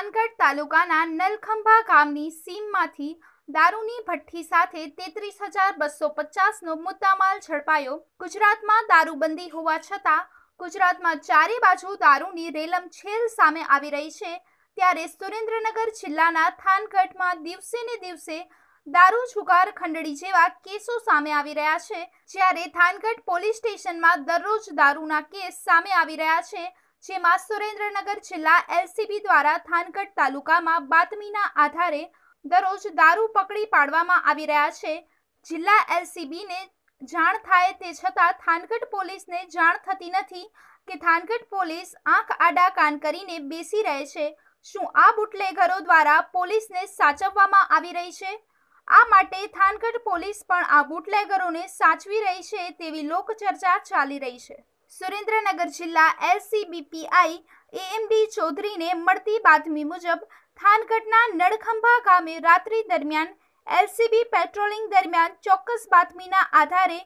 પાનગઢ તાલુકાના નલખંભા ગામની સીમમાંથી દારૂની ભઠ્ઠી સાથે તેત્રીસ હજાર બસો પચાસનો મુદ્દામાલ ઝડપાયો ગુજરાતમાં દારૂબંધી હોવા છતાં ગુજરાતમાં ચારે બાજુ દારૂની રેલમ છેલ સામે આવી રહી છે ત્યારે સુરેન્દ્રનગર જિલ્લાના થાનગઢમાં દિવસે ને દિવસે દારૂ જુગાર ખંડણી જેવા કેસો સામે આવી રહ્યા છે જ્યારે થાનગઢ પોલીસ સ્ટેશનમાં દરરોજ દારૂના કેસ સામે આવી રહ્યા છે જેમાં સુરેન્દ્રનગર જિલ્લા એલસીબી દ્વારા થાનગઢ તાલુકામાં બાતમીના આધારે દરરોજ દારૂ પકડી પાડવામાં આવી રહ્યા છે જિલ્લા એલસીબીને જાણ થાય તે છતાં થાનગઢ પોલીસને જાણ થતી નથી કે થાનગઢ પોલીસ આંખ આડા કાન કરીને બેસી રહે છે શું આ બુટલેગરો દ્વારા પોલીસને સાચવવામાં આવી રહી છે આ માટે થાનગઢ પોલીસ પણ આ બુટલેગરોને સાચવી રહી છે તેવી લોકચર્ચા ચાલી રહી છે સુરેન્દ્રનગર જિલ્લા એલસીબીપીઆઈ એએમડી ચૌધરીને મળતી બાતમી મુજબ થાનગઢના નળખંભા ગામે રાત્રિ દરમિયાન એલસીબી પેટ્રોલિંગ દરમિયાન ચોક્કસ બાતમીના આધારે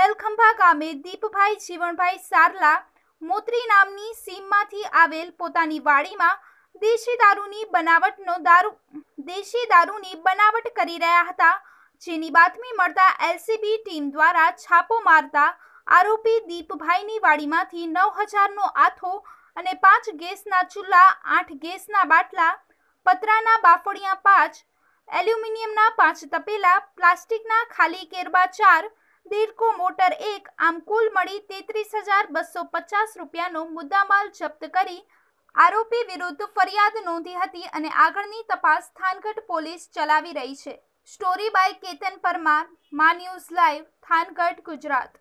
નલખંભા ગામે દીપભાઈ જીવણભાઈ સારલા મોત્રી નામની સીમમાંથી આવેલ પોતાની વાડીમાં દેશી દારૂની બનાવટનો દારૂ દેશી દારૂની બનાવટ કરી રહ્યા હતા જેની બાતમી મળતા એલસીબી ટીમ દ્વારા છાપો મારતા આરોપી દીપભાઈની વાડીમાંથી નવ હજારનો આથો અને પાંચ ગેસના ચૂલા આઠ ગેસના બાટલા પતરાના બાફળિયા પાંચ એલ્યુમિનિયમના પાંચ તપેલા પ્લાસ્ટિકના ખાલી કેરબા ચાર દેડકો મોટર એક આમ કુલ મળી તેત્રીસ હજાર બસો પચાસ રૂપિયાનો મુદ્દામાલ જપ્ત કરી આરોપી વિરુદ્ધ ફરિયાદ નોંધી હતી અને આગળની તપાસ થાનગઢ પોલીસ ચલાવી રહી છે સ્ટોરી બાય કેતન પરમાર માન્યુઝ લાઈવ થાનગઢ ગુજરાત